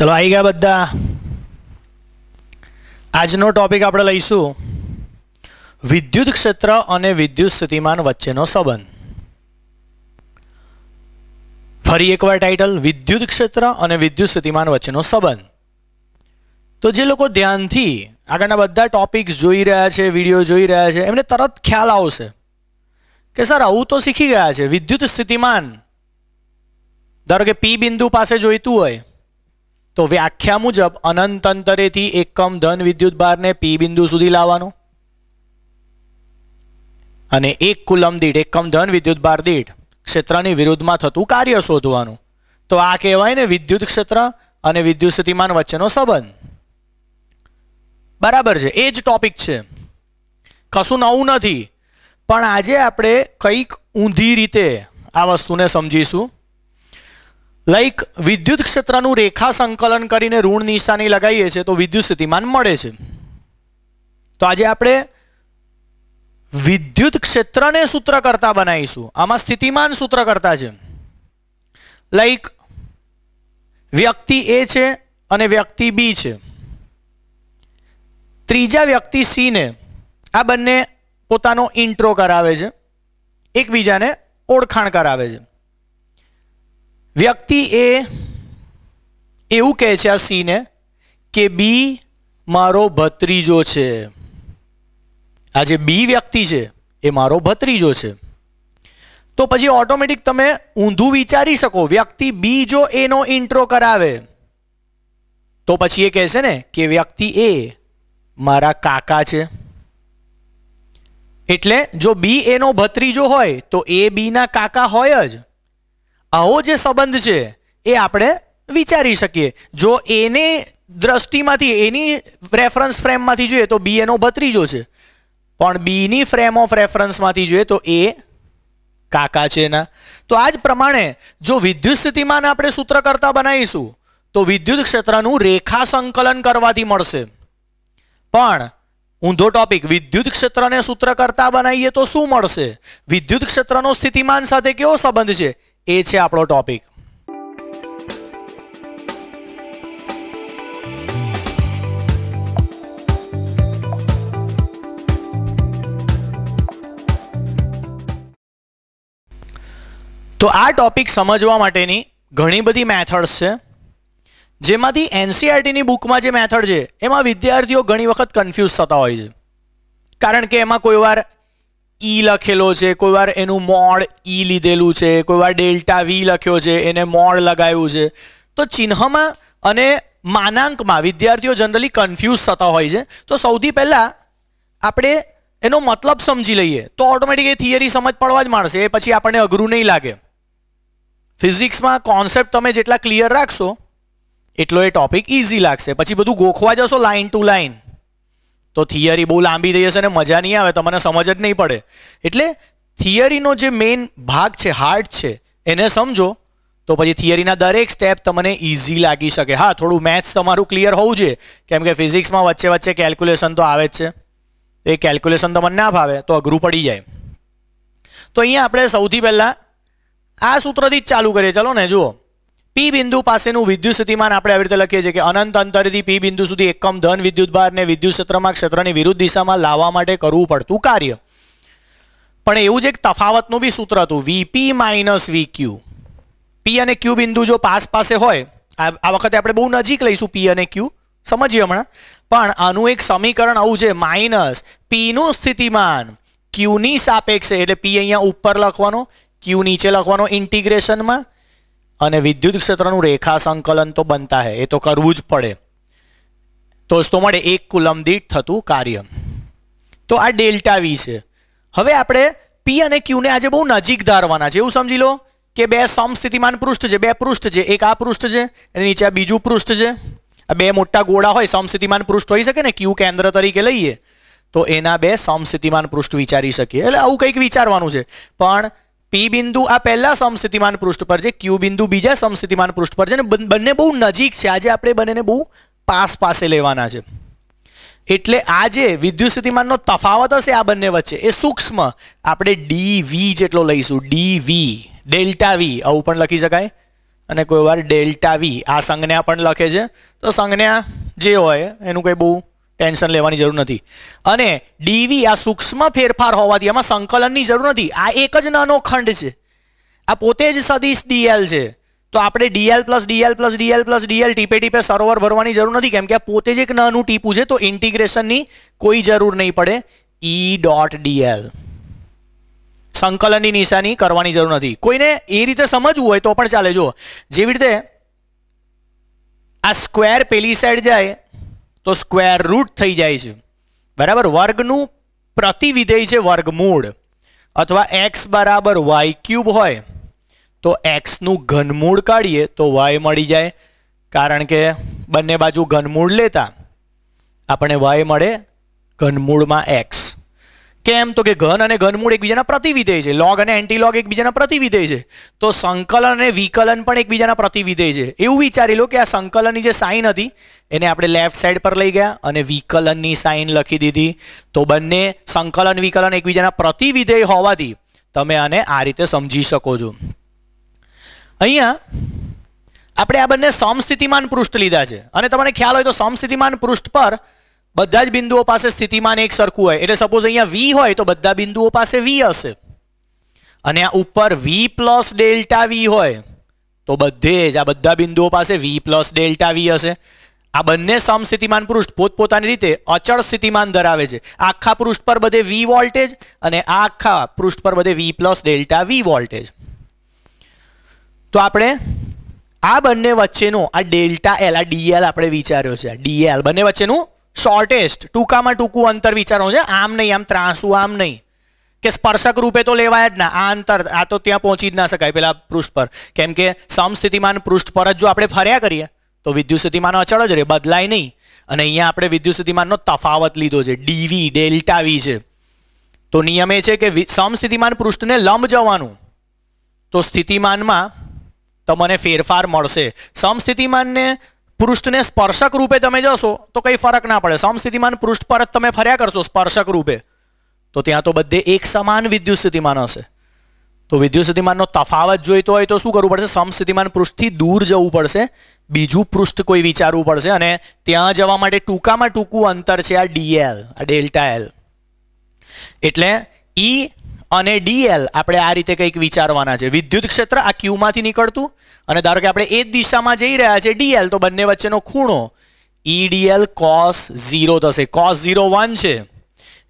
ચલો આવી ગયા બધા આજનો ટોપિક આપણે લઈશું વિદ્યુત ક્ષેત્ર અને વિદ્યુત સ્થિતિમાન વચ્ચેનો સંબંધ ફરી એકવાર ટાઇટલ વિદ્યુત ક્ષેત્ર અને વિદ્યુત સ્થિતિમાન વચ્ચેનો સંબંધ તો જે લોકો ધ્યાનથી આગળના બધા ટોપિક્સ જોઈ રહ્યા છે વિડીયો જોઈ રહ્યા છે એમને તરત ખ્યાલ આવશે કે સર આવું તો શીખી ગયા છે વિદ્યુત સ્થિતિમાન ધારો કે પી બિંદુ પાસે જોઈતું હોય તો વ્યાખ્યા મુજબ અનંત અંતરેથી એકમ ધન વિદ્યુત ભારને પી બિંદુ સુધી લાવવાનો અને એક કુલમ દીઠ એકમ ધન વિદ્યુત ભાર દીઠ ક્ષેત્રની વિરુદ્ધમાં થતું કાર્ય શોધવાનું તો આ કહેવાય ને વિદ્યુત ક્ષેત્ર અને વિદ્યુત સ્થિતિમાન વચ્ચેનો સંબંધ બરાબર છે એ જ ટોપિક છે કશું નવું નથી પણ આજે આપણે કંઈક ઊંધી રીતે આ વસ્તુને સમજીશું લાઈક વિદ્યુત ક્ષેત્રનું રેખા સંકલન કરીને ઋણ નિશાની લગાવીએ છીએ તો વિદ્યુત સ્થિતિમાન મળે છે તો આજે આપણે વિદ્યુત ક્ષેત્રને સૂત્ર કરતા બનાવીશું આમાં સ્થિતિમાન સૂત્ર કરતા છે લાઈક વ્યક્તિ એ છે અને વ્યક્તિ બી છે ત્રીજા વ્યક્તિ સીને આ બંને પોતાનો ઇન્ટ્રો કરાવે છે એકબીજાને ઓળખાણ કરાવે છે વ્યક્તિ એ એવું કહે છે આ સીને કે બી મારો ભત્રીજો છે આ જે બી વ્યક્તિ છે એ મારો ભત્રીજો છે તો પછી ઓટોમેટિક તમે ઊંધું વિચારી શકો વ્યક્તિ બી જો એનો ઇન્ટ્રો કરાવે તો પછી એ કહેશે ને કે વ્યક્તિ એ મારા કાકા છે એટલે જો બી એનો ભત્રીજો હોય તો એ બીના કાકા હોય જ આવો જે સંબંધ છે એ આપણે વિચારી શકીએ જો એને દ્રષ્ટિમાંથી એની રેફરન્સ ફ્રેમમાંથી જોઈએ તો બી એનો ભત્રીજો છે પણ બીની ફ્રેમ ઓફ રેફરન્સમાંથી જોઈએ તો એ કાકા છે એના તો આ જ પ્રમાણે જો વિદ્યુત સ્થિતિમાન આપણે સૂત્ર કરતા બનાવીશું તો વિદ્યુત ક્ષેત્રનું રેખા સંકલન કરવાથી મળશે પણ ઊંધો ટોપિક વિદ્યુત ક્ષેત્રને સૂત્ર કરતા બનાવીએ તો શું મળશે વિદ્યુત ક્ષેત્રનો સ્થિતિમાન સાથે કેવો સંબંધ છે એ છે આપણો ટોપિક તો આ ટોપિક સમજવા માટેની ઘણી બધી મેથડ્સ છે જેમાંથી એનસીઆરટીની e બુકમાં જે મેથડ છે એમાં વિદ્યાર્થીઓ ઘણી વખત કન્ફ્યુઝ થતા હોય છે કારણ કે એમાં કોઈ વાર ઈ લખેલો છે કોઈ વાર એનું મોડ ઈ લીધેલું છે કોઈ વાર ડેલ્ટા વી લખ્યો છે એને મોડ લગાવ્યું છે તો ચિહ્નમાં અને માનાંકમાં વિદ્યાર્થીઓ જનરલી કન્ફ્યુઝ થતા હોય છે તો સૌથી પહેલાં આપણે એનો મતલબ સમજી લઈએ તો ઓટોમેટિક એ થિયરી સમજ પડવા જ માંડશે એ પછી આપણને અઘરું નહીં લાગે ફિઝિક્સમાં કોન્સેપ્ટ તમે જેટલા ક્લિયર રાખશો એટલો એ ટોપિક ઇઝી લાગશે પછી બધું ગોખવા જશો લાઇન ટુ લાઇન તો થિયરી બહુ લાંબી થઈ જશે ને મજા નહીં આવે તમને સમજ જ નહીં પડે એટલે થિયરીનો જે મેઇન ભાગ છે હાર્ટ છે એને સમજો તો પછી થિયરીના દરેક સ્ટેપ તમને ઇઝી લાગી શકે હા થોડું મેથ્સ તમારું ક્લિયર હોવું જોઈએ કેમ કે ફિઝિક્સમાં વચ્ચે વચ્ચે કેલ્ક્યુલેશન તો આવે જ છે એ કેલ્ક્યુલેશન તમને ના ભાવે તો અઘરું પડી જાય તો અહીંયા આપણે સૌથી પહેલાં આ સૂત્રથી જ ચાલુ કરીએ ચાલો ને જુઓ પી બિંદુ પાસેનું વિદ્યુત સ્થિતિમાન આપણે આવી રીતે લખીએ છીએ કે અનંત અંતરથી પી બિંદુ સુધી એકમ ધન વિદ્યુત ભારને વિદ્યુત ક્ષેત્રમાં ક્ષેત્રની વિરુદ્ધ દિશામાં લાવવા માટે કરવું પડતું કાર્ય પણ એવું જ એક તફાવતનું બી સૂત્ર હતું વીપી માઇનસ વીક્યુ પી અને ક્યુ બિંદુ જો પાસ પાસે હોય આ વખતે આપણે બહુ નજીક લઈશું પી અને ક્યુ સમજીએ હમણાં પણ આનું એક સમીકરણ આવું છે માઇનસ પીનું સ્થિતિમાન ક્યુની સાપેક્ષે એટલે પી અહીંયા ઉપર લખવાનો ક્યુ નીચે લખવાનો ઇન્ટિગ્રેશનમાં અને વિદ્યુત ક્ષેત્રનું રેખા સંકલન તો બનતા હે એ તો કરવું જ પડે દોસ્તો મળે એક કુલમ દીઠ થતું કાર્ય તો આ ડેલ્ટા વી છે હવે આપણે પી અને ક્યુને આજે બહુ નજીક ધારવાના છે એવું સમજી લો કે બે સમસ્થિતિમાન પૃષ્ઠ છે બે પૃષ્ઠ છે એક આ પૃષ્ઠ છે અને નીચે આ બીજું પૃષ્ઠ છે આ બે મોટા ગોળા હોય સમસ્થિતિમાન પૃષ્ઠ હોઈ શકે ને ક્યુ કેન્દ્ર તરીકે લઈએ તો એના બે સમસ્થિતિમાન પૃષ્ઠ વિચારી શકીએ એટલે આવું કંઈક વિચારવાનું છે પણ પી બિંદુ આ પહેલા સમસ્થિતિમાન પૃષ્ઠ પર છે ક્યુ બિંદુ બીજા સમસ્થિતિમાન પૃષ્ઠ પર છે અને બંને બહુ નજીક છે આજે આપણે બંનેને બહુ પાસ પાસે લેવાના છે એટલે આ જે વિદ્યુત સ્થિતિમાનનો તફાવત હશે આ બંને વચ્ચે એ સૂક્ષ્મ આપણે ડી વી જેટલો લઈશું ડી વી ડેલ્ટા વી આવું પણ લખી શકાય અને કોઈ વાર ડેલ્ટા વી આ સંજ્ઞા પણ લખે છે તો સંજ્ઞા જે હોય એનું કંઈ બહુ ટેન્શન લેવાની જરૂર નથી અને ડીવી આ સૂક્ષ્મ ફેરફાર હોવાથી એમાં સંકલનની જરૂર નથી આ એક જ નાનો ખંડ છે આ પોતે જ સદીશ ડીએલ છે તો આપણે DL plus DL plus DL plus DL ટીપે ટીપે સરોવર ભરવાની જરૂર નથી કેમ કે આ પોતે જ એક નાનું ટીપું છે તો ઇન્ટિગ્રેશનની કોઈ જરૂર નહીં પડે ઈ ડોટ ડીએલ સંકલનની નિશાની કરવાની જરૂર નથી કોઈને એ રીતે સમજવું હોય તો પણ ચાલે જો જેવી રીતે આ સ્ક્વેર પેલી સાઈડ જાય તો સ્ક્વેર રૂટ થઈ જાય છે બરાબર વર્ગનું પ્રતિવિધેય છે વર્ગમૂળ અથવા એક્સ બરાબર વાય ક્યુબ હોય તો એક્સનું ઘનમૂળ કાઢીએ તો વાય મળી જાય કારણ કે બંને બાજુ ઘનમૂળ લેતા આપણે વાય મળે ઘનમૂળમાં એક્સ કેમ તો કે ઘન અને ઘનમૂળ એકબીજાના પ્રતિવિધેય છે લોગ અને એન્ટીલોગ એકબીજાના પ્રતિવિધેય છે તો સંકલન અને વિકલન પણ એકબીજાના પ્રતિવિધેય છે એવું વિચારી લો કે આ સંકલનની જે સાઇન હતી એને આપણે લેફ્ટ સાઈડ પર લઈ ગયા અને વિકલનની સાઇન લખી દીધી તો બંને સંકલન વિકલન એકબીજાના પ્રતિવિધેય હોવાથી તમે આને આ રીતે સમજી શકો છો અહીંયા આપણે આ બંને સમસ્થિતિમાન પૃષ્ઠ લીધા છે અને તમને ખ્યાલ હોય તો સમસ્થિતિમાન પૃષ્ઠ પર બધા જ બિંદુઓ પાસે સ્થિતિમાન એક સરખું હોય એટલે સપોઝ અહીંયા વી હોય તો બધા બિંદુઓ પાસે વી હશે અને આ ઉપર વી પ્લસ ડેલ્ટા વી હોય તો બધે જ આ બધા બિંદુઓ પાસે વી પ્લસ ડેલ્ટા વી હશે આ બંને સમસ્થિતિમાન પૃષ્ઠ પોતપોતાની રીતે અચળ સ્થિતિમાન ધરાવે છે આખા પૃષ્ઠ પર બધે વી વોલ્ટેજ અને આ આખા પૃષ્ઠ પર બધે V plus delta V voltage તો આપણે આ બંને વચ્ચેનો આ ડેલ્ટા એલ આ ડીએલ આપણે વિચાર્યો છે ડીએલ બંને વચ્ચેનું શોર્ટેસ્ટ ટૂંકામાં ટૂંકું અંતર વિચારો છે આમ નહીં આમ ત્રાસું આમ નહીં કે સ્પર્શક રૂપે તો લેવાય જ ના આ અંતર આ તો ત્યાં પહોંચી જ ના શકાય પેલા પૃષ્ઠ પર કેમ કે સમસ્થિતિમાન પૃષ્ઠ પર જ જો આપણે ફર્યા કરીએ તો વિદ્યુત સ્થિતિમાન અચળ જ રહે બદલાય નહીં અને અહીંયા આપણે વિદ્યુત સ્થિતિમાનનો તફાવત લીધો છે ડીવી ડેલ્ટા વી છે તો નિયમ એ છે કે સમસ્થિતિમાન પૃષ્ઠને લંબ જવાનું તો સ્થિતિમાનમાં તમને ફેરફાર મળશે સમસ્થિતિમાનને પુરુષ્તને સ્પર્શક રૂપે તમે જશો તો કોઈ ફરક ના પડે સમસ્થિતિમાન પૃષ્ઠ પર તમે ફરિયા કરશો સ્પર્શક રૂપે તો ત્યાં તો બધે એક સમાન વિદ્યુત સ્થિતિમાન હશે તો વિદ્યુત સ્થિતિમાન નો તફાવત જોઈતો હોય તો એ શું કરવું પડશે સમસ્થિતિમાન પૃષ્ઠ થી દૂર જવું પડશે બીજું પૃષ્ઠ કોઈ વિચારવું પડશે અને ત્યાં જવા માટે ટૂકા માં ટુકુ અંતર છે આ DL આ ડેલ્ટા L એટલે E અને ડીએલ આપણે આ રીતે કંઈક વિચારવાના છે વિદ્યુત ક્ષેત્ર આ ક્યુમાંથી નીકળતું અને ધારો કે આપણે એ જ દિશામાં જઈ રહ્યા છે ડીએલ તો બંને વચ્ચેનો ખૂણો ઈડીએલ કોસ ઝીરો થશે કોસ ઝીરો વન છે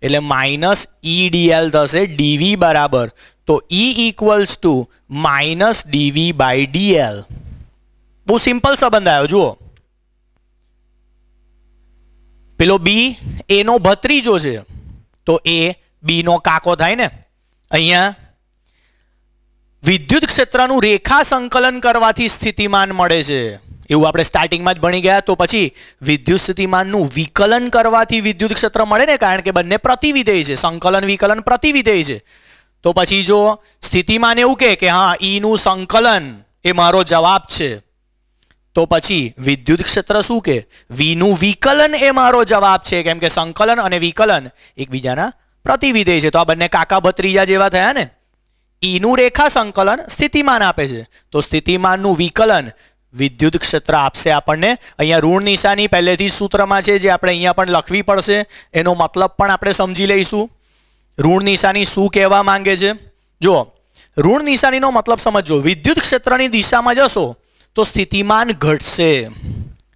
એટલે માઇનસ ઈડીએલ e થશે ડીવી બરાબર તો E equals to minus DV by DL બહુ સિમ્પલ સંબંધ આવ્યો જુઓ પેલો બી એનો ભત્રીજો છે તો એ બીનો કાકો થાય ને અહીંયા વિદ્યુત ક્ષેત્રનું રેખા સંકલન કરવાથી સ્થિતિમાન મળે છે એવું આપણે સ્ટાર્ટિંગમાં જ ભણી ગયા તો પછી વિદ્યુત સ્થિતિમાનનું વિકલન કરવાથી વિદ્યુત ક્ષેત્ર મળે ને કારણ કે બંને પ્રતિવિધેય છે સંકલન વિકલન પ્રતિવિધેય છે તો પછી જો સ્થિતિમાન એવું કહે કે હા ઈનું સંકલન એ મારો જવાબ છે તો પછી વિદ્યુત ક્ષેત્ર શું કે વીનું વિકલન એ મારો જવાબ છે કેમ કે સંકલન અને વિકલન એકબીજાના પ્રતિવિધેય છે તો આ બંને કાકા ભત્રીજા જેવા થયા ને ઈનું રેખા સંકલન સ્થિતિમાન આપે છે તો સ્થિતિમાનનું વિકલન વિદ્યુત ક્ષેત્ર આપશે આપણને અહીંયા ઋણ નિશાની પહેલેથી સૂત્રમાં છે જે આપણે અહીંયા પણ લખવી પડશે એનો મતલબ પણ આપણે સમજી લઈશું ઋણ નિશાની શું કહેવા માંગે છે જુઓ ઋણ નિશાનીનો મતલબ સમજો વિદ્યુત ક્ષેત્રની દિશામાં જશો તો સ્થિતિમાન ઘટશે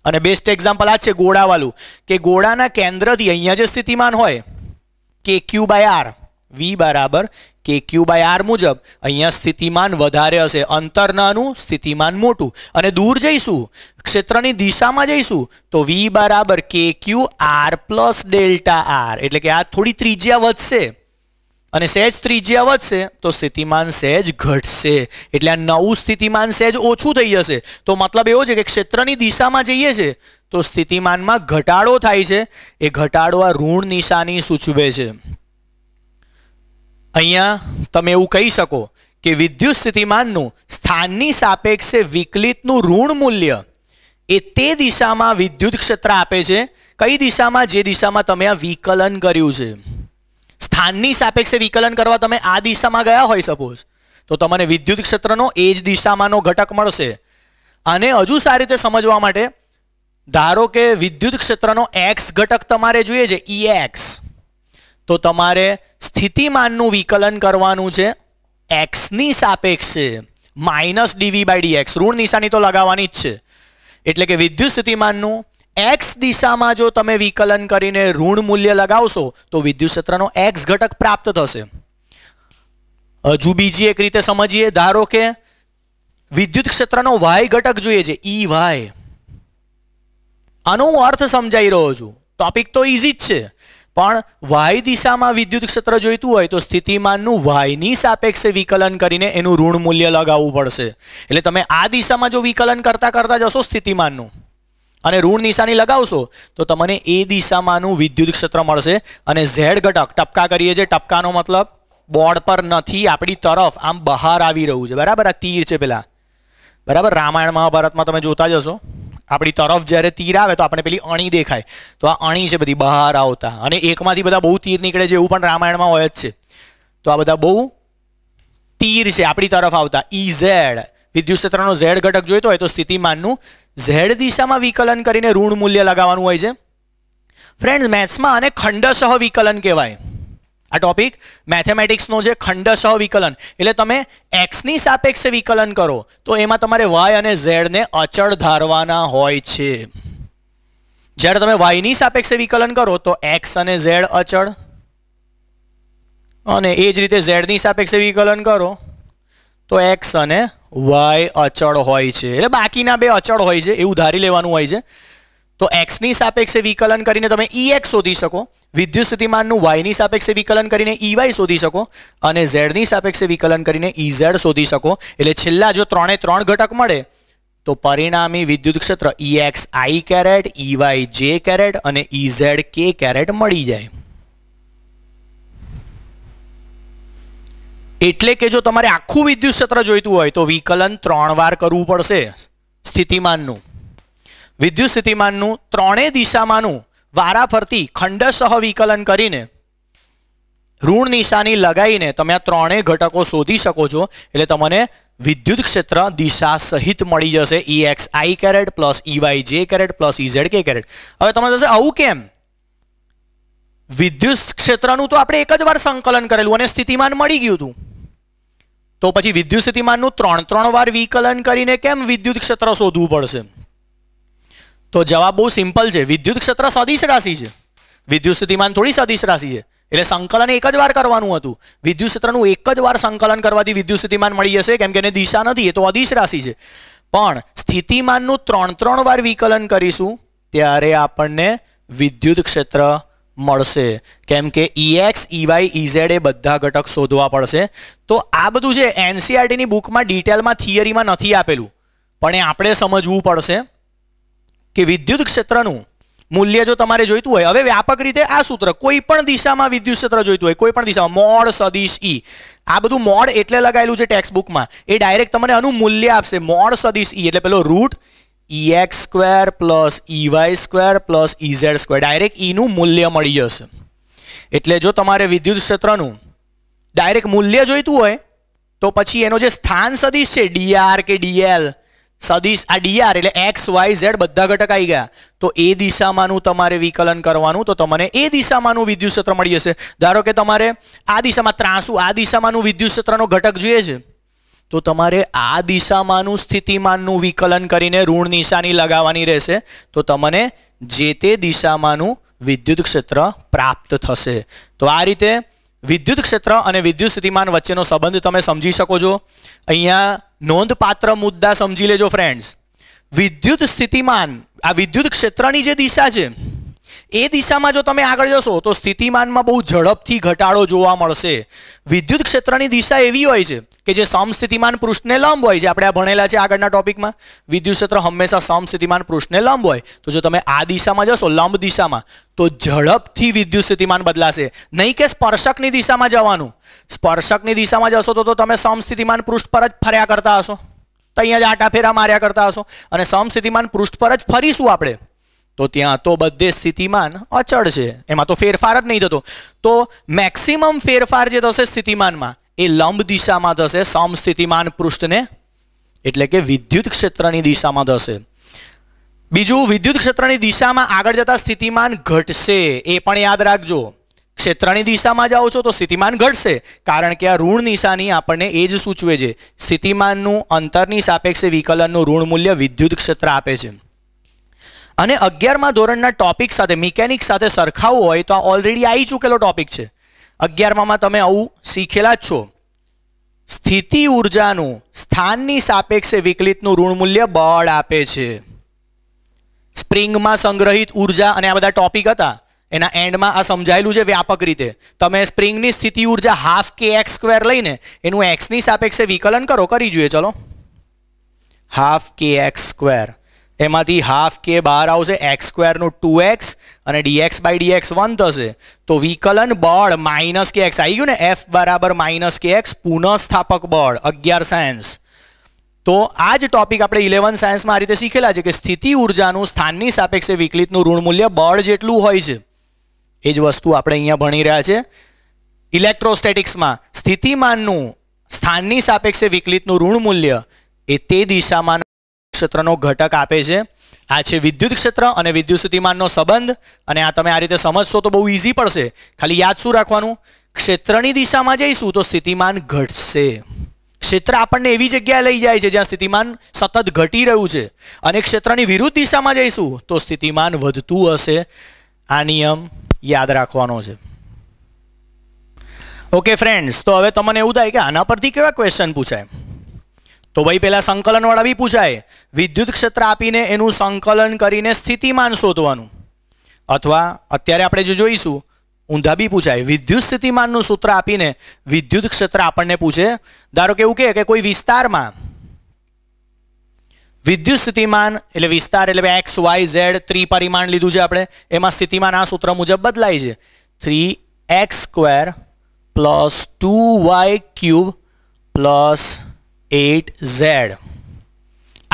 અને બેસ્ટ એક્ઝામ્પલ આ છે ગોળાવાળું કે ગોળાના કેન્દ્રથી અહીંયા જે સ્થિતિમાન હોય કે ક્યુ બાય આર વી બરાબર કે ક્યુ બાય આર મુજબ અહીંયા સ્થિતિમાન વધારે હશે અંતર નાનું સ્થિતિમાન મોટું અને દૂર જઈશું ક્ષેત્રની દિશામાં જઈશું તો વી બરાબર કે Q R plus delta R એટલે કે આ થોડી ત્રિજ્યા વધશે અને સહેજ ત્રિજ્યા વધશે તો સ્થિતિમાન સહેજ ઘટશે એટલે આ નવું સ્થિતિમાન સહેજ ઓછું થઈ જશે તો મતલબ એવો છે કે ક્ષેત્રની દિશામાં જઈએ છે તો સ્થિતિમાનમાં ઘટાડો થાય છે એ ઘટાડો આ ઋણ નિશાની સૂચવે છે અહીંયા તમે એવું કહી શકો કે વિદ્યુત સ્થિતિમાનનું સ્થાનની સાપેક્ષે વિકલિતનું ઋણ મૂલ્ય એ તે દિશામાં વિદ્યુત ક્ષેત્ર આપે છે કઈ દિશામાં જે દિશામાં તમે આ વિકલન કર્યું છે સ્થાનની સાપેક્ષે વિકલન કરવા તમે આ દિશામાં ગયા હોય સપોઝ તો તમને વિદ્યુત ક્ષેત્રનો એ જ દિશામાંનો ઘટક મળશે અને હજુ સારી રીતે સમજવા માટે ધારો કે વિદ્યુત ક્ષેત્રનો એક્સ ઘટક તમારે જોઈએ છે ઈ e એક્સ તો તમારે સ્થિતિમાનનું વિકલન કરવાનું છે એક્સની સાપેક્ષે માઇનસ ડીવી બાય એક્સ ઋણ નિશાની તો લગાવવાની જ છે એટલે કે વિદ્યુત સ્થિતિમાનનું એક્સ દિશામાં જો તમે વિકલન કરીને ઋણ મૂલ્ય લગાવશો તો વિદ્યુત ક્ષેત્રનો એક્સ ઘટક પ્રાપ્ત થશે હજુ બીજી એક રીતે સમજીએ ધારો કે વિદ્યુત ક્ષેત્રનો વાય ઘટક જોઈએ છે ઈ e વાય આનો હું અર્થ સમજાવી રહ્યો છું ટોપિક તો ઇઝી જ છે પણ વાય દિશામાં વિદ્યુત ક્ષેત્ર જોઈતું હોય તો સ્થિતિમાનનું વાયની સાપેક્ષે વિકલન કરીને એનું ઋણ મૂલ્ય લગાવવું પડશે એટલે તમે આ દિશામાં જો વિકલન કરતા કરતા જશો સ્થિતિમાનનું અને ઋણ નિશાની લગાવશો તો તમને એ દિશામાંનું વિદ્યુત ક્ષેત્ર મળશે અને ઝેડ ઘટક ટપકા કરીએ છીએ ટપકાનો મતલબ બોર્ડ પર નથી આપણી તરફ આમ બહાર આવી રહ્યું છે બરાબર આ તીર છે પેલા બરાબર રામાયણ મહાભારતમાં તમે જોતા જશો આપણી તરફ જ્યારે તીર આવે તો આપણે પેલી અણી દેખાય તો આ અણી છે બધી બહાર આવતા અને એકમાંથી બધા બહુ તીર નીકળે છે એવું પણ રામાયણમાં હોય જ છે તો આ બધા બહુ તીર છે આપણી તરફ આવતા ઈ ઝેડ વિદ્યુત ક્ષેત્રનો ઝેડ ઘટક જોઈતો હોય તો સ્થિતિમાનનું ઝેડ દિશામાં વિકલન કરીને ઋણ મૂલ્ય લગાવવાનું હોય છે ફ્રેન્ડ મેથ્સમાં અને ખંડસહ વિકલન કહેવાય આ ટોપિક મેથેમેટિક્સનો જે ખંડશ વિકલન એટલે તમે એક્સની સાપેક્ષે વિકલન કરો તો એમાં તમારે વાય અને ઝેડને અચળ ધારવાના હોય છે જ્યારે તમે વાયની સાપેક્ષે વિકલન કરો તો એક્સ અને ઝેડ અચળ અને એ જ રીતે ઝેડની સાપેક્ષે વિકલન કરો તો એક્સ અને વાય અચળ હોય છે એટલે બાકીના બે અચળ હોય છે એવું ધારી લેવાનું હોય છે તો એક્સની સાપેક્ષે વિકલન કરીને તમે ઈ e એક્સ શોધી શકો વિદ્યુત સ્થિતિમાનનું વાયની સાપેક્ષે વિકલન કરીને ઈવાય e શોધી શકો અને ઝેડની સાપેક્ષે વિકલન કરીને ઈઝેડ e શોધી શકો એટલે છેલ્લા જો ત્રણે ત્રણ ઘટક મળે તો પરિણામી વિદ્યુત ક્ષેત્ર EX e I caret EY J caret અને ઈઝેડ કે કેરેટ મળી જાય એટલે કે જો તમારે આખું વિદ્યુત ક્ષેત્ર જોઈતું હોય તો વિકલન ત્રણ વાર કરવું પડશે સ્થિતિમાનનું વિદ્યુત સ્થિતિમાનનું ત્રણેય દિશામાંનું વારાફરતી ખંડસહ વિકલન કરીને ઋણ નિશાની લગાવીને તમે આ ત્રણેય ઘટકો શોધી શકો છો એટલે તમને વિદ્યુત ક્ષેત્ર દિશા સહિત મળી જશે E X I caret plus EY e J caret plus EZ e K caret હવે તમે થશે આવું કેમ વિદ્યુત ક્ષેત્રનું તો આપણે એક જ વાર સંકલન કરેલું અને સ્થિતિમાન મળી ગયું હતું તો પછી વિદ્યુત સ્થિતિમાનનું ત્રણ ત્રણ વાર વિકલન કરીને કેમ વિદ્યુત ક્ષેત્ર શોધવું પડશે તો જવાબ બહુ સિમ્પલ છે વિદ્યુત ક્ષેત્ર સદિશ રાશિ છે વિદ્યુત સ્થિતિમાન થોડી સદિશ રાશિ છે એટલે સંકલન એક જ વાર કરવાનું હતું વિદ્યુત ક્ષેત્રનું એક જ વાર સંકલન કરવાથી વિદ્યુત સ્થિતિમાન મળી જશે કેમ કે એને દિશા નથી એ તો અદિશ રાશિ છે પણ સ્થિતિમાનનું ત્રણ ત્રણ વાર વિકલન કરીશું ત્યારે આપણને વિદ્યુત ક્ષેત્ર મળશે કેમ કે ઈએક્સ ઈવાય ઈઝેડ એ બધા ઘટક શોધવા પડશે તો આ બધું જે એનસીઆરટીની બુકમાં ડિટેલમાં થિયરીમાં નથી આપેલું પણ એ આપણે સમજવું પડશે કે વિદ્યુત ક્ષેત્રનું મૂલ્ય જો તમારે જોઈતું હોય હવે વ્યાપક રીતે આ સૂત્ર કોઈ પણ દિશામાં વિદ્યુત ક્ષેત્ર જોઈતું હોય કોઈ પણ દિશામાં મોડ સદીશ ઈ આ બધું મોડ એટલે લગાયેલું છે ટેક્સ્ટ બુકમાં એ ડાયરેક્ટ તમને આનું મૂલ્ય આપશે મોડ સદીશ ઈ એટલે પેલો root E e X square plus EY e square plus EZ e square direct ઈનું મૂલ્ય મળી જશે એટલે જો તમારે વિદ્યુત ક્ષેત્રનું ડાયરેક્ટ મૂલ્ય જોઈતું હોય તો પછી એનો જે સ્થાન સદીશ છે ડીઆર કે ડીએલ સદિશ આ ડીઆર એટલે એક્સ વાય ઝેડ બધા ઘટક આવી ગયા તો એ દિશામાંનું તમારે વિકલન કરવાનું તો તમને એ દિશામાંનું વિદ્યુત સત્ર મળી જશે ધારો કે તમારે આ દિશામાં ત્રાસુ આ દિશામાંનું વિદ્યુત સત્રનો ઘટક જોઈએ છે તો તમારે આ દિશામાંનું સ્થિતિમાનનું વિકલન કરીને ઋણ નિશાની લગાવવાની રહેશે તો તમને જે તે દિશામાંનું વિદ્યુત ક્ષેત્ર પ્રાપ્ત થશે તો આ રીતે વિદ્યુત ક્ષેત્ર અને વિદ્યુત સ્થિતિમાન વચ્ચેનો સંબંધ તમે સમજી શકો છો અહીંયા નોંધપાત્ર મુદ્દા સમજી લેજો ફ્રેન્ડ્સ વિદ્યુત સ્થિતિમાન આ વિદ્યુત ક્ષેત્રની જે દિશા છે એ દિશામાં જો તમે આગળ જશો તો સ્થિતિમાનમાં બહુ ઝડપથી ઘટાડો જોવા મળશે વિદ્યુત ક્ષેત્રની દિશા એવી હોય છે કે જે સમસ્થિતિમાન પૃષ્ઠને લંબ હોય છે આપણે આ ભણેલા છે આગળના ટોપિકમાં વિદ્યુત ક્ષેત્ર હંમેશા સમસ્થિતિમાન પૃષ્ઠને લંબ હોય તો જો તમે આ દિશામાં જશો લંબ દિશામાં તો ઝડપથી વિદ્યુત સ્થિતિમાન બદલાશે નહીં કે સ્પર્શકની દિશામાં જવાનું સ્પર્શકની દિશામાં જશો તો તમે સમસ્થિતિમાન પૃષ્ઠ પર જ ફર્યા કરતા હશો તો અહીંયા જ આટા ફેરા માર્યા કરતા હશો અને સમસ્થિતિમાન પૃષ્ઠ પર જ ફરીશું આપણે તો ત્યાં તો બધે સ્થિતિમાન અચળ છે એમાં તો ફેરફાર જ નહીં થતો તો મેક્સિમમ ફેરફાર જે થશે સ્થિતિમાનમાં એ લંબ દિશામાં થશે સમ સ્થિતિમાન પૃષ્ઠને એટલે કે વિદ્યુત ક્ષેત્રની દિશામાં થશે બીજું વિદ્યુત ક્ષેત્રની દિશામાં આગળ જતા સ્થિતિમાન ઘટશે એ પણ યાદ રાખજો ક્ષેત્રની દિશામાં જાઓ છો તો સ્થિતિમાન ઘટશે કારણ કે આ ઋણ નિશાની આપણને એ જ સૂચવે છે સ્થિતિમાનનું અંતરની સાપેક્ષે વિકલનનું ઋણ મૂલ્ય વિદ્યુત ક્ષેત્ર આપે છે અને અગિયારમાં ધોરણના ટોપિક સાથે મિકેનિક્સ સાથે સરખાવવું હોય તો આ ઓલરેડી આવી ચૂકેલો ટોપિક છે અગિયારમાં તમે આવું શીખેલા જ છો સ્થિતિ ઉર્જાનું સ્થાનની સાપેક્ષે વિકલિતનું ઋણમૂલ્ય મૂલ્ય બળ આપે છે સ્પ્રિંગમાં સંગ્રહિત ઉર્જા અને આ બધા ટોપિક હતા એના એન્ડમાં આ સમજાયેલું છે વ્યાપક રીતે તમે સ્પ્રિંગની સ્થિતિ ઉર્જા હાફ કે એક્સ સ્ક્વેર લઈને એનું એક્સની સાપેક્ષે વિકલન કરો કરી જોઈએ ચલો હાફ કે એક્સ સ્ક્વેર એમાંથી હાફ કે બહાર આવશે એક્સ સ્ક્વેરનું ટુ એક્સ અને ડીએક્સ બાય ડીએક્સ વન થશે તો વિકલન બળ માઇનસ કે એક્સ આવી ગયું ને એફ બરાબર માઇનસ કે એક્સ પુનઃસ્થાપક બળ અગિયાર સાયન્સ તો આ જ ટોપિક આપણે ઇલેવન સાયન્સમાં આ રીતે શીખેલા છે કે સ્થિતિ ઉર્જાનું સ્થાનની સાપેક્ષે વિકલિતનું ઋણ મૂલ્ય બળ જેટલું હોય છે એ જ વસ્તુ આપણે અહીંયા ભણી રહ્યા છે ઇલેક્ટ્રોસ્ટેટિક્સમાં સ્થિતિમાનનું સ્થાનની સાપેક્ષે વિકલિતનું ઋણ મૂલ્ય એ તે દિશામાં ક્ષેત્રનો ઘટક આપે છે આ છે વિદ્યુત ક્ષેત્ર અને વિદ્યુત સ્થિતિમાનનો સંબંધ અને આ તમે આ રીતે સમજશો તો બહુ ઇઝી પડશે ખાલી યાદ શું રાખવાનું ક્ષેત્રની દિશામાં જઈશું તો સ્થિતિમાન ઘટશે ક્ષેત્ર આપણને એવી જગ્યાએ લઈ જાય છે જ્યાં સ્થિતિમાન સતત ઘટી રહ્યું છે અને ક્ષેત્રની વિરુદ્ધ દિશામાં જઈશું તો સ્થિતિમાન વધતું હશે આ નિયમ યાદ રાખવાનો છે ઓકે ફ્રેન્ડ્સ તો હવે તમને એવું થાય કે આના પરથી કેવા ક્વેશ્ચન પૂછાય તો ભાઈ પહેલાં વાળા બી પૂછાય વિદ્યુત ક્ષેત્ર આપીને એનું સંકલન કરીને સ્થિતિમાન શોધવાનું અથવા અત્યારે આપણે જે જોઈશું ઊંધા બી પૂછાય વિદ્યુત સ્થિતિમાનનું સૂત્ર આપીને વિદ્યુત ક્ષેત્ર આપણને પૂછે ધારો કે એવું કે કોઈ વિસ્તારમાં વિદ્યુત સ્થિતિમાન એટલે વિસ્તાર એટલે એક્સ વાય ઝેડ ત્રિપરિમાણ લીધું છે આપણે એમાં સ્થિતિમાન આ સૂત્ર મુજબ બદલાય છે three x square plus two Y cube plus eight z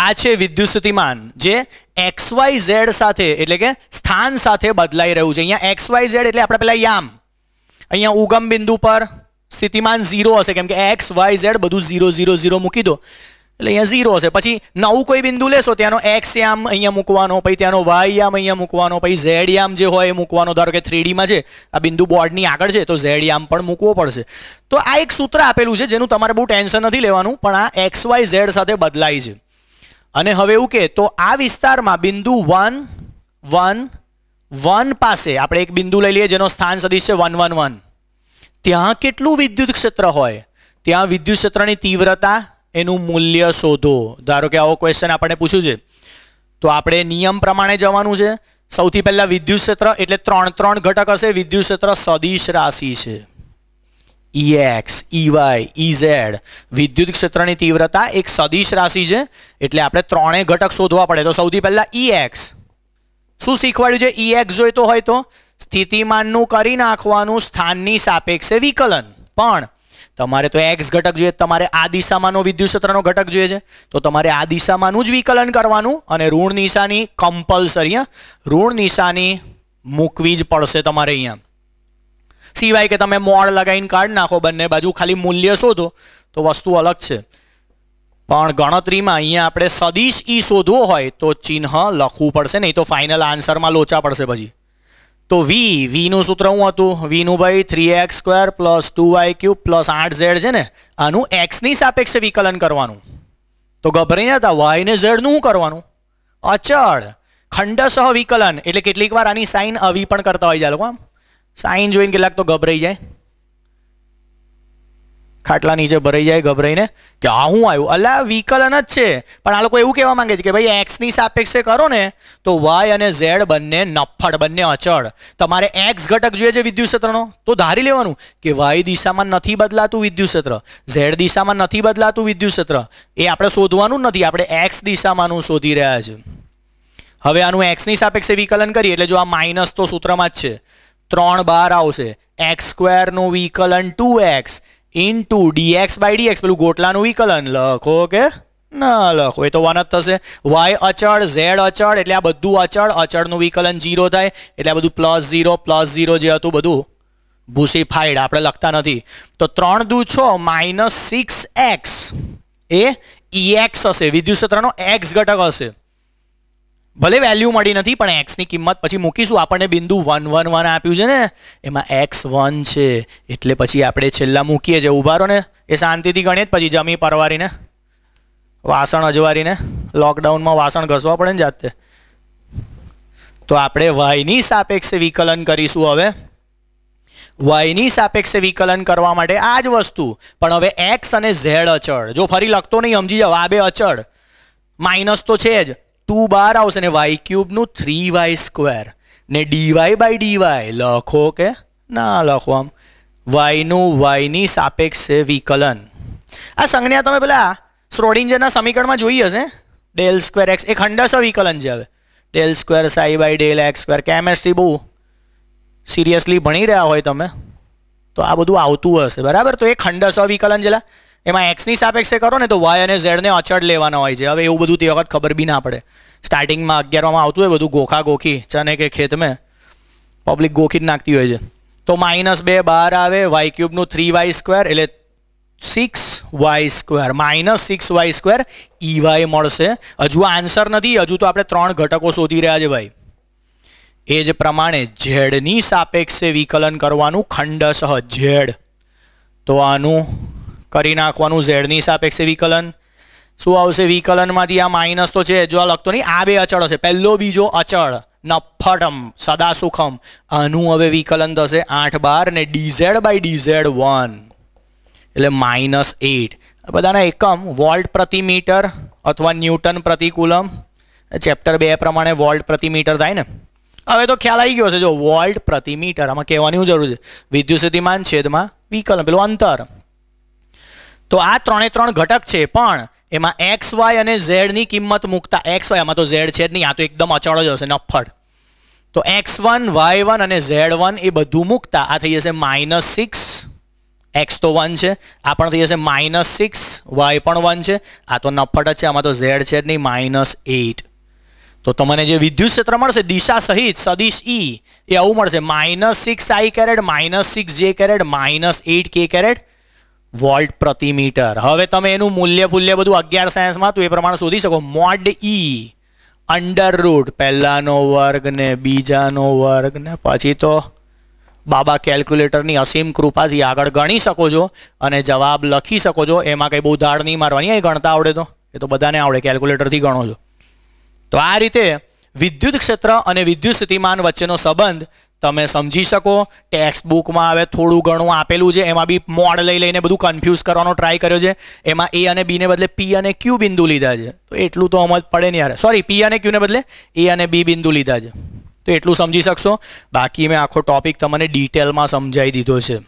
આ છે વિદ્યુત સ્થિતિમાન જે એક્સ વાય ઝેડ સાથે એટલે કે સ્થાન સાથે બદલાઈ રહ્યું છે અહીંયા એક્સ વાય ઝેડ એટલે આપણે પેલા યામ અહીંયા ઉગમ બિંદુ પર સ્થિતિમાન ઝીરો હશે કેમ કે એક્સ વાય ઝેડ બધું ઝીરો ઝીરો ઝીરો મૂકી દો એટલે અહીંયા ઝીરો છે પછી નવું કોઈ બિંદુ લેશો ત્યાંનો એક્સ યામ અહીંયા મૂકવાનો પછી ત્યાંનો વાય યામ અહીંયા મૂકવાનો પછી ઝેડ યામ જે હોય એ મૂકવાનો ધારો કે થ્રીડીમાં છે આ બિંદુ બોર્ડની આગળ છે તો ઝેડ યામ પણ મૂકવો પડશે તો આ એક સૂત્ર આપેલું છે જેનું તમારે બહુ ટેન્શન નથી લેવાનું પણ આ એક્સ વાય ઝેડ સાથે બદલાય છે અને હવે એવું કે તો આ વિસ્તારમાં બિંદુ વન વન વન પાસે આપણે એક બિંદુ લઈ લઈએ જેનો સ્થાન સદીશ છે વન વન વન ત્યાં કેટલું વિદ્યુત ક્ષેત્ર હોય ત્યાં વિદ્યુત ક્ષેત્રની તીવ્રતા એનું મૂલ્ય શોધો ધારો કે આવો ક્વેશ્ચન આપણે પૂછ્યું છે તો આપણે નિયમ પ્રમાણે જવાનું છે સૌથી પહેલાં વિદ્યુત ક્ષેત્ર એટલે ત્રણ ત્રણ ઘટક હશે વિદ્યુત ક્ષેત્ર સદિશ રાશિ છે ઈએક્સ ઈવાય ઈઝેડ વિદ્યુત ક્ષેત્રની તીવ્રતા એક સદિશ રાશિ છે એટલે આપણે ત્રણેય ઘટક શોધવા પડે તો સૌથી પહેલાં ઈએક્સ શું શીખવાડ્યું છે ઈએક્સ જોઈતો હોય તો સ્થિતિમાનનું કરી નાખવાનું સ્થાનની સાપેક્ષે વિકલન પણ તમારે તો એક્સ ઘટક જોઈએ તમારે આ દિશામાંનો વિદ્યુત ક્ષેત્રનો ઘટક જોઈએ છે તો તમારે આ દિશામાંનું જ વિકલન કરવાનું અને ઋણ નિશાની કમ્પલસરી ઋણ નિશાની મૂકવી જ પડશે તમારે અહીંયા સિવાય કે તમે મોડ લગાવીને કાઢ નાખો બંને બાજુ ખાલી મૂલ્ય શોધો તો વસ્તુ અલગ છે પણ ગણતરીમાં અહીંયા આપણે સદીશ ઈ શોધવો હોય તો ચિહ્ન લખવું પડશે નહીં તો ફાઇનલ આન્સરમાં લોચા પડશે પછી તો વી વીનું સૂત્ર શું હતું વીનું ભાઈ three x square plus two Y cube plus આઠ ઝેડ છે ને આનું એક્સની સાપેક્ષે વિકલન કરવાનું તો ગભરાઈ ગભરાઈને હતા વાયને ઝેડનું શું કરવાનું અચળ ખંડસહ વિકલન એટલે કેટલીક વાર આની સાઇન આવી પણ કરતા હોય છે લોકો આમ સાઈન જોઈને કેટલાક તો ગભરાઈ જાય ખાટલા નીચે ભરાઈ જાય ગભરાઈને કે આ હું આવ્યું અલા વિકલન જ છે પણ આ લોકો એવું કહેવા માંગે છે કે ભાઈ એક્સની સાપેક્ષે કરો ને તો વાય અને ઝેડ બંને નફળ બંને અચળ તમારે એક્સ ઘટક જોઈએ છે વિદ્યુત ક્ષેત્રનો તો ધારી લેવાનું કે વાય દિશામાં નથી બદલાતું વિદ્યુત ઝેડ દિશામાં નથી બદલાતું વિદ્યુત એ આપણે શોધવાનું નથી આપણે એક્સ દિશામાંનું શોધી રહ્યા છે હવે આનું એક્સની સાપેક્ષે વિકલન કરીએ એટલે જો આ માઇનસ તો સૂત્રમાં જ છે ત્રણ બાર આવશે એક્સ સ્ક્વેરનું વિકલન two x in into dx by dx પેલું ગોટલાનું વિકલન લખો કે ના લખો એ તો વન જ થશે વાય અચળ ઝેડ અચળ એટલે આ બધું અચળ અચળનું વિકલન ઝીરો થાય એટલે આ બધું પ્લસ ઝીરો પ્લસ ઝીરો જે હતું બધું ભૂસીફાઈડ આપણે લખતા નથી તો ત્રણ દુ છ માઇનસ સિક્સ એક્સ એ ઈએક્સ e હશે વિદ્યુત ક્ષેત્રનો એક્સ ઘટક હશે ભલે વેલ્યુ મળી નથી પણ એક્સની કિંમત પછી મૂકીશું આપણને બિંદુ વન વન વન આપ્યું છે ને એમાં એક્સ વન છે એટલે પછી આપણે છેલ્લા મૂકીએ છીએ રહો ને એ શાંતિથી ગણીએ પછી જમી પરવારીને વાસણ અજવારીને લોકડાઉનમાં વાસણ ઘસવા પડે ને જાતે તો આપણે વાયની સાપેક્ષે વિકલન કરીશું હવે વાયની સાપેક્ષે વિકલન કરવા માટે આ જ વસ્તુ પણ હવે એક્સ અને ઝેડ અચળ જો ફરી લખતો નહીં સમજી જાવ આ બે અચળ માઇનસ તો છે જ ટુ બાર આવશે ને વાય ક્યુબનું થ્રી વાય સ્ક્વેર ને ડીવાય બાય ડીવાય લખો કે ના લખો આમ વાયનું વાયની સાપેક્ષે વિકલન આ સંજ્ઞા તમે પેલા સ્રોડિંજરના સમીકરણમાં જોઈ હશે ડેલ સ્ક્વેર એક્સ એ ખંડસ વિકલન છે હવે del square psi by del x square chemistry બહુ સિરિયસલી ભણી રહ્યા હોય તમે તો આ બધું આવતું હશે બરાબર તો એ ખંડસ વિકલન છે એમાં એક્સની સાપેક્ષે કરો ને તો વાય અને ઝેડને અચળ લેવાના હોય છે હવે એવું બધું તે વખત ખબર બી ના પડે સ્ટાર્ટિંગમાં અગિયારમાં આવતું હોય બધું ગોખા ગોખી ચને કે ખેતમે પબ્લિક ગોખી જ નાખતી હોય છે તો માઇનસ બે બાર આવે વાય ક્યુબનું થ્રી વાય સ્ક્વેર એટલે six y square minus six y square e y મળશે હજુ આન્સર નથી હજુ તો આપણે ત્રણ ઘટકો શોધી રહ્યા છે ભાઈ એ જ પ્રમાણે ઝેડની સાપેક્ષે વિકલન કરવાનું ખંડ સહ ઝેડ તો આનું કરી નાખવાનું ઝેડની સાપેક્ષે વિકલન શું આવશે વિકલનમાંથી આ માઇનસ તો છે જો આ લખતો નહીં આ બે અચળ હશે પહેલો બીજો અચળ નફટમ સદા સુખમ આનું હવે વિકલન થશે આઠ બાર ને ડીઝેડ બાય ડીઝેડ વન એટલે માઇનસ એટ બધાના એકમ વોલ્ટ પ્રતિ મીટર અથવા ન્યૂટન પ્રતિ ચેપ્ટર બે પ્રમાણે વોલ્ટ પ્રતિ મીટર થાય ને હવે તો ખ્યાલ આવી ગયો છે જો વોલ્ટ પ્રતિ મીટર આમાં કહેવાની જરૂર છે વિદ્યુત સ્થિતિમાન છેદમાં વિકલન પેલું અંતર તો આ ત્રણે ત્રણ ઘટક છે પણ એમાં એક્સ વાય અને ઝેડની કિંમત મૂકતા એક્સ વાય આમાં તો ઝેડ છે જ નહીં આ તો એકદમ અચળ જ હશે નફળ તો એક્સ વન વાય વન અને ઝેડ વન એ બધું મૂકતા આ થઈ જશે માઇનસ સિક્સ એક્સ તો વન છે આ પણ થઈ જશે માઇનસ સિક્સ વાય પણ વન છે આ તો નફટ જ છે આમાં તો ઝેડ છે જ નહીં માઇનસ એઇટ તો તમને જે વિદ્યુત ક્ષેત્ર મળશે દિશા સહિત સદીશ ઈ e, એ આવું મળશે minus six i caret minus six j caret minus eight કે કેરેડ વોલ્ટ પ્રતિ મીટર હવે તમે એનું મૂલ્ય ફૂલ્ય બધું અગિયાર સાયન્સમાં હતું એ પ્રમાણે શોધી શકો mod e e, under root પહેલાંનો વર્ગ ને બીજાનો વર્ગ ને પછી તો બાબા કેલ્ક્યુલેટરની અસીમ કૃપાથી આગળ ગણી શકો છો અને જવાબ લખી શકો છો એમાં કંઈ બહુ ધાડ નહીં મારવાની અહીં ગણતા આવડે તો એ તો બધાને આવડે કેલ્ક્યુલેટરથી ગણો છો તો આ રીતે વિદ્યુત ક્ષેત્ર અને વિદ્યુત સ્થિતિમાન વચ્ચેનો સંબંધ તમે સમજી શકો ટેક્સ્ટ બુકમાં હવે થોડું ઘણું આપેલું છે એમાં બી મોડ લઈ લઈને બધું કન્ફ્યુઝ કરવાનો ટ્રાય કર્યો છે એમાં એ અને બીને બદલે પી અને ક્યુ બિંદુ લીધા છે તો એટલું તો અમલ પડે નહીં યાર સોરી પી અને ક્યુને બદલે એ અને બી બિંદુ લીધા છે તો એટલું સમજી શકશો બાકી મેં આખો ટોપિક તમને ડિટેલમાં સમજાવી દીધો છે